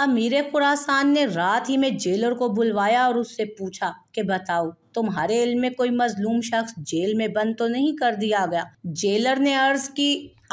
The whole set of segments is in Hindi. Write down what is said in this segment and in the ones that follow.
अमीर खुरासान ने रात ही में जेलर को बुलवाया और उससे पूछा कि बताओ तुम्हारे इल्म में कोई मजलूम शख्स जेल में बंद तो नहीं कर दिया गया जेलर ने अर्ज की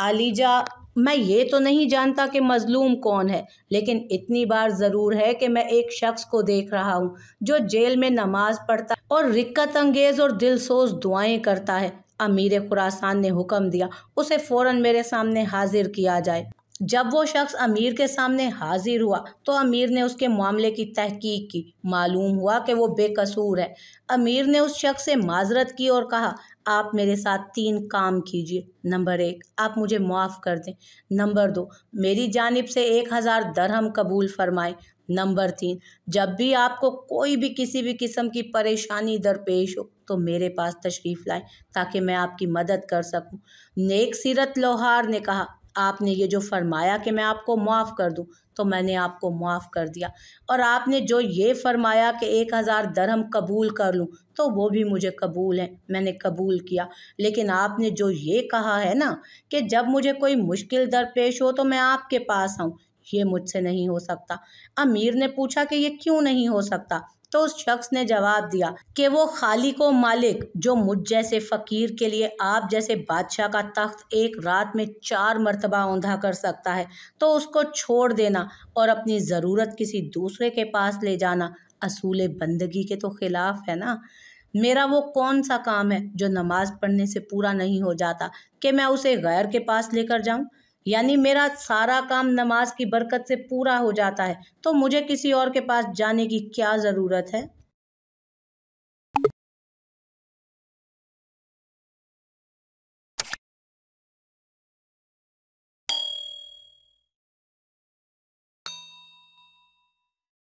आलीजा मैं ये तो नहीं जानता कि मजलूम कौन है लेकिन इतनी बार ज़रूर है कि मैं एक शख्स को देख रहा हूँ जो जेल में नमाज पढ़ता और रिक्कत अंगेज़ और दिलसोज दुआएं करता है अमीर खुरासान ने हुक्म दिया उसे फौरन मेरे सामने हाजिर किया जाए जब वो शख्स अमीर के सामने हाजिर हुआ तो अमीर ने उसके मामले की तहकीक की मालूम हुआ कि वो बेकसूर है अमीर ने उस शख्स से माजरत की और कहा आप मेरे साथ तीन काम कीजिए नंबर एक आप मुझे माफ़ कर दें नंबर दो मेरी जानब से एक हज़ार दरहम कबूल फरमाएं नंबर तीन जब भी आपको कोई भी किसी भी किस्म की परेशानी दरपेश हो तो मेरे पास तशरीफ़ लाएं ताकि मैं आपकी मदद कर सकूं नेक सीरत लोहार ने कहा आपने ये जो फरमाया कि मैं आपको माफ़ कर दूँ तो मैंने आपको माफ़ कर दिया और आपने जो ये फरमाया कि एक हज़ार दरहम कबूल कर लूँ तो वो भी मुझे कबूल है मैंने कबूल किया लेकिन आपने जो ये कहा है ना कि जब मुझे कोई मुश्किल दरपेश हो तो मैं आपके पास आऊँ ये मुझसे नहीं हो सकता अमीर ने पूछा कि ये क्यों नहीं हो सकता तो उस शख्स ने जवाब दिया कि वो खाली को मालिक जो मुझ जैसे फ़कीर के लिए आप जैसे बादशाह का तख्त एक रात में चार मरतबा ऊंधा कर सकता है तो उसको छोड़ देना और अपनी ज़रूरत किसी दूसरे के पास ले जाना असूल बंदगी के तो ख़िलाफ़ है ना मेरा वो कौन सा काम है जो नमाज़ पढ़ने से पूरा नहीं हो जाता कि मैं उसे गैर के पास लेकर जाऊँ यानी मेरा सारा काम नमाज की बरकत से पूरा हो जाता है तो मुझे किसी और के पास जाने की क्या ज़रूरत है